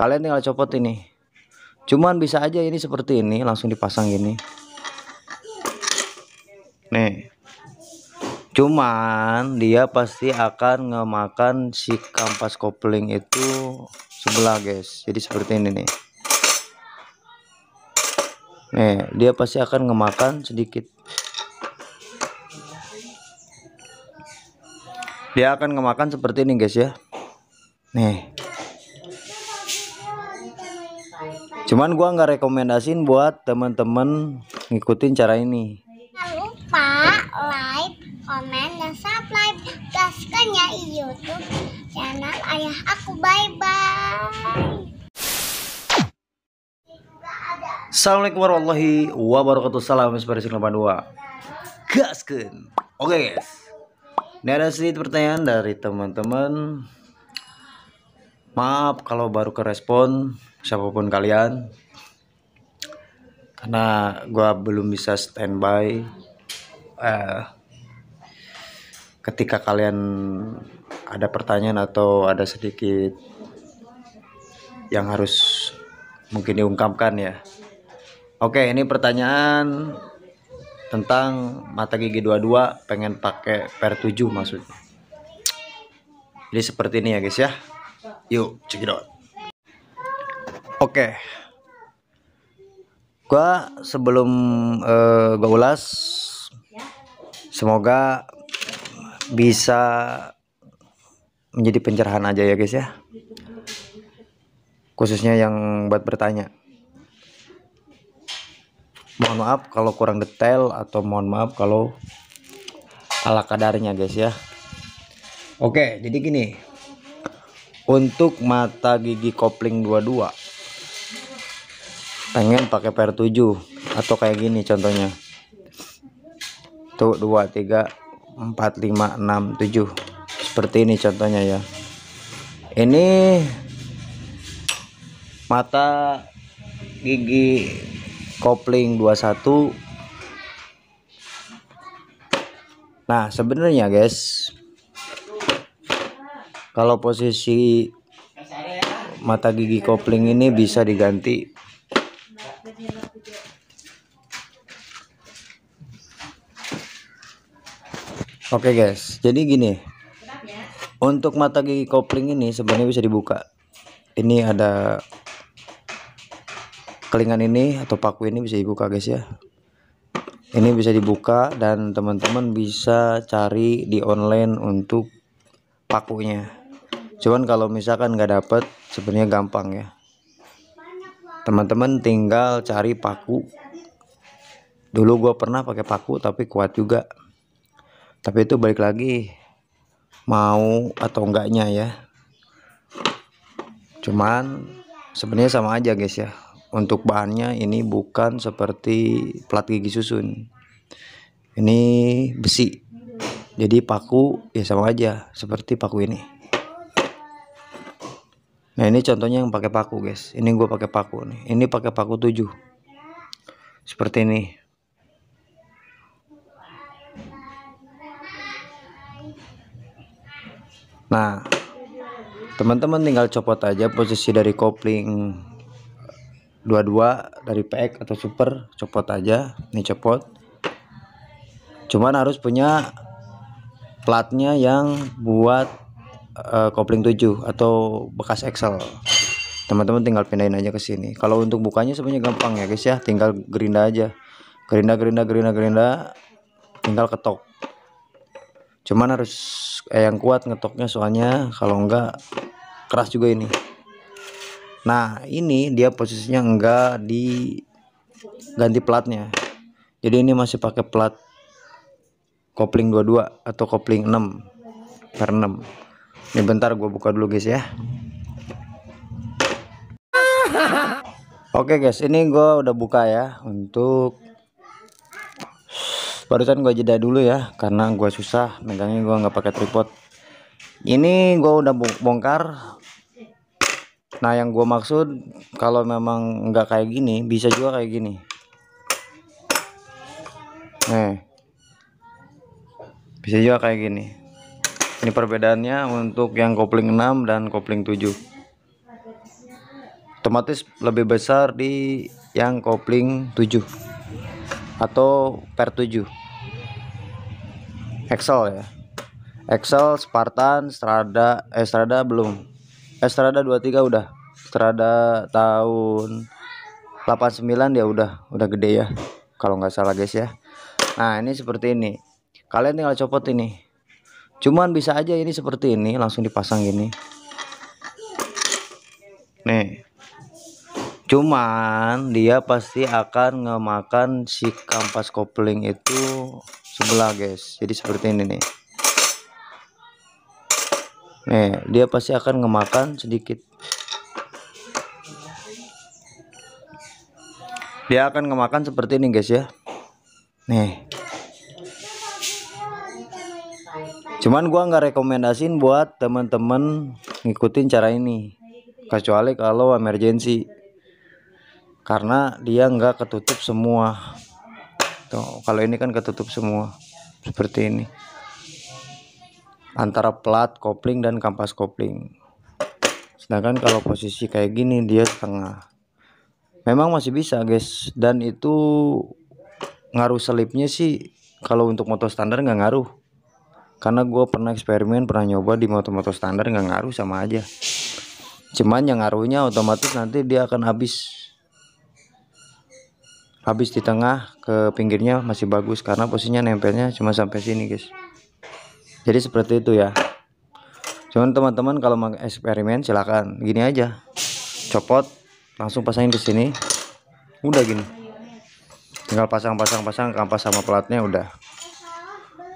kalian tinggal copot ini cuman bisa aja ini seperti ini langsung dipasang gini nih cuman dia pasti akan ngemakan si kampas kopling itu sebelah guys jadi seperti ini nih nih dia pasti akan ngemakan sedikit dia akan ngemakan seperti ini guys ya nih cuman gua nggak rekomendasin buat temen-temen ngikutin cara ini jangan lupa like comment dan subscribe gaskannya YouTube channel ayah aku bye bye Assalamualaikum warahmatullahi wabarakatuh Salam inspirasi 82 Gasken Oke okay, guys Ini ada sedikit pertanyaan dari teman-teman Maaf kalau baru ke respon siapapun kalian karena gue belum bisa standby eh, ketika kalian ada pertanyaan atau ada sedikit yang harus mungkin diungkapkan ya oke ini pertanyaan tentang mata gigi 22 pengen pakai per 7 maksudnya jadi seperti ini ya guys ya yuk cekidot Oke. Okay. Gua sebelum uh, gua ulas semoga bisa menjadi pencerahan aja ya guys ya. Khususnya yang buat bertanya. Mohon maaf kalau kurang detail atau mohon maaf kalau ala kadarnya guys ya. Oke, jadi gini. Untuk mata gigi kopling 22 pengen pakai per 7 atau kayak gini contohnya tuh 2 3 4 5 6 7 seperti ini contohnya ya ini mata gigi kopling 21 nah sebenarnya guys kalau posisi mata gigi kopling ini bisa diganti Oke guys, jadi gini. Untuk mata gigi kopling ini sebenarnya bisa dibuka. Ini ada kelingan ini atau paku ini bisa dibuka guys ya. Ini bisa dibuka dan teman-teman bisa cari di online untuk pakunya. Cuman kalau misalkan nggak dapet sebenarnya gampang ya. Teman-teman tinggal cari paku. Dulu gue pernah pakai paku tapi kuat juga tapi itu balik lagi mau atau enggaknya ya cuman sebenarnya sama aja guys ya untuk bahannya ini bukan seperti plat gigi susun ini besi jadi paku ya sama aja seperti paku ini nah ini contohnya yang pakai paku guys ini gue pakai paku nih ini pakai paku 7 seperti ini nah teman-teman tinggal copot aja posisi dari kopling 22 dari PX atau super copot aja ini copot cuman harus punya platnya yang buat uh, kopling 7 atau bekas Excel teman-teman tinggal pindahin aja ke sini kalau untuk bukanya sebenarnya gampang ya guys ya tinggal gerinda aja gerinda gerinda gerinda gerinda tinggal ketok cuman harus eh, yang kuat ngetoknya soalnya kalau enggak keras juga ini nah ini dia posisinya enggak di ganti platnya jadi ini masih pakai plat kopling 22 atau kopling 6 per 6 ini bentar gue buka dulu guys ya oke okay guys ini gue udah buka ya untuk barusan gue jeda dulu ya karena gue susah megangnya gue nggak pakai tripod ini gue udah bongkar nah yang gue maksud kalau memang nggak kayak gini bisa juga kayak gini nih bisa juga kayak gini ini perbedaannya untuk yang kopling 6 dan kopling 7 otomatis lebih besar di yang kopling 7 atau per 7 Excel ya Excel Spartan Strada eh Strada belum eh Strada 23 udah Strada tahun 89 dia ya udah udah gede ya kalau nggak salah guys ya nah ini seperti ini kalian tinggal copot ini cuman bisa aja ini seperti ini langsung dipasang gini nih cuman dia pasti akan ngemakan si kampas kopling itu sebelah guys jadi seperti ini nih nih dia pasti akan ngemakan sedikit dia akan ngemakan seperti ini guys ya nih cuman gua nggak rekomendasiin buat temen-temen ngikutin cara ini kecuali kalau emergency karena dia nggak ketutup semua Tuh, kalau ini kan ketutup semua seperti ini antara plat kopling dan kampas kopling sedangkan kalau posisi kayak gini dia setengah memang masih bisa guys dan itu ngaruh selipnya sih kalau untuk motor standar nggak ngaruh karena gue pernah eksperimen pernah nyoba di motor-motor standar nggak ngaruh sama aja cuman yang ngaruhnya otomatis nanti dia akan habis habis di tengah ke pinggirnya masih bagus karena posisinya nempelnya cuma sampai sini guys jadi seperti itu ya cuman teman-teman kalau mau eksperimen silakan gini aja copot langsung pasangin ke sini udah gini tinggal pasang-pasang-pasang kampas sama pelatnya udah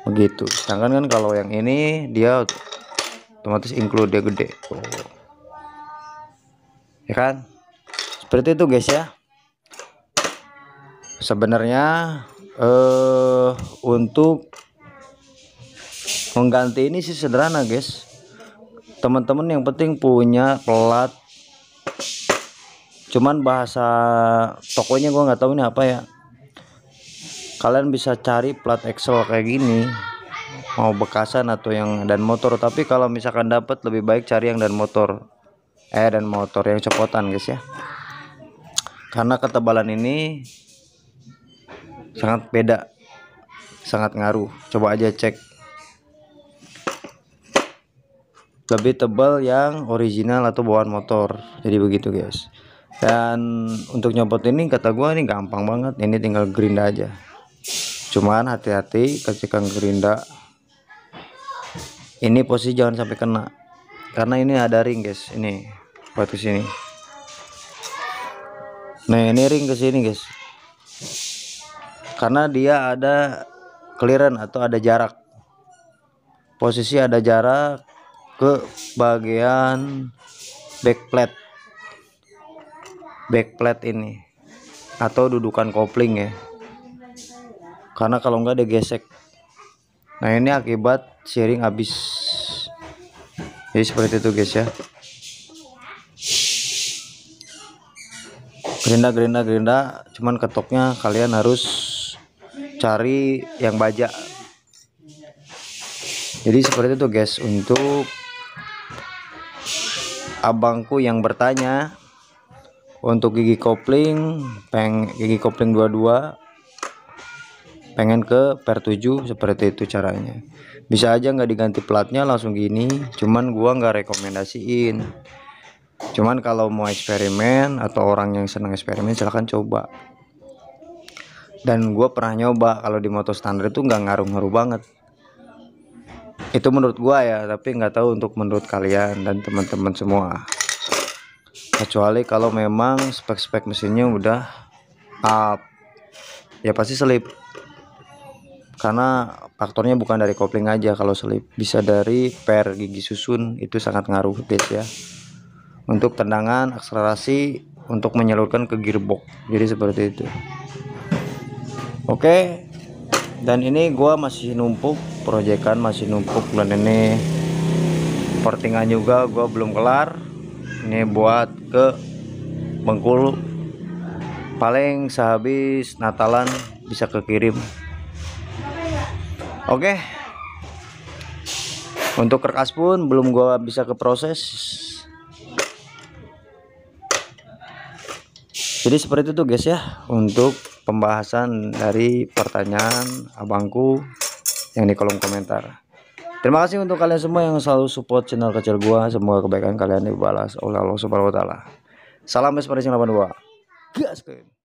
begitu sedangkan kan kalau yang ini dia otomatis include dia gede oh. ya kan seperti itu guys ya sebenarnya eh untuk mengganti ini sih sederhana guys teman-teman yang penting punya pelat cuman bahasa tokonya gua nggak tahu ini apa ya kalian bisa cari plat Excel kayak gini mau bekasan atau yang dan motor tapi kalau misalkan dapat lebih baik cari yang dan motor eh dan motor yang copotan guys ya karena ketebalan ini sangat beda sangat ngaruh coba aja cek lebih tebal yang original atau bawaan motor jadi begitu guys dan untuk nyopot ini kata gua ini gampang banget ini tinggal gerinda aja cuman hati-hati ketika gerinda ini posisi jangan sampai kena karena ini ada ring guys ini buat kesini nah ini ring kesini guys karena dia ada clearance atau ada jarak posisi ada jarak ke bagian backplate backplate ini atau dudukan kopling ya karena kalau enggak dia gesek nah ini akibat sharing habis jadi seperti itu guys ya gerinda gerinda gerinda cuman ketoknya kalian harus cari yang baja jadi seperti itu guys untuk abangku yang bertanya untuk gigi kopling peng gigi kopling 22 pengen ke per 7 seperti itu caranya bisa aja nggak diganti platnya langsung gini cuman gua nggak rekomendasiin cuman kalau mau eksperimen atau orang yang senang eksperimen silahkan coba dan gue pernah nyoba kalau di motor standar itu nggak ngaruh-ngaruh banget itu menurut gue ya tapi nggak tahu untuk menurut kalian dan teman-teman semua kecuali kalau memang spek-spek mesinnya udah up ya pasti selip karena faktornya bukan dari kopling aja kalau selip bisa dari per gigi susun itu sangat ngaruh guys ya untuk tendangan akselerasi untuk menyalurkan ke gearbox jadi seperti itu oke dan ini gua masih numpuk proyekan masih numpuk dan ini portingan juga gua belum kelar ini buat ke Bengkulu paling sehabis Natalan bisa kekirim oke untuk kertas pun belum gua bisa ke proses jadi seperti itu tuh guys ya untuk pembahasan dari pertanyaan abangku yang di kolom komentar. Terima kasih untuk kalian semua yang selalu support channel kecil gua. Semoga kebaikan kalian dibalas oleh Allah Subhanahu wa taala. Salam Inspirasi 82. gas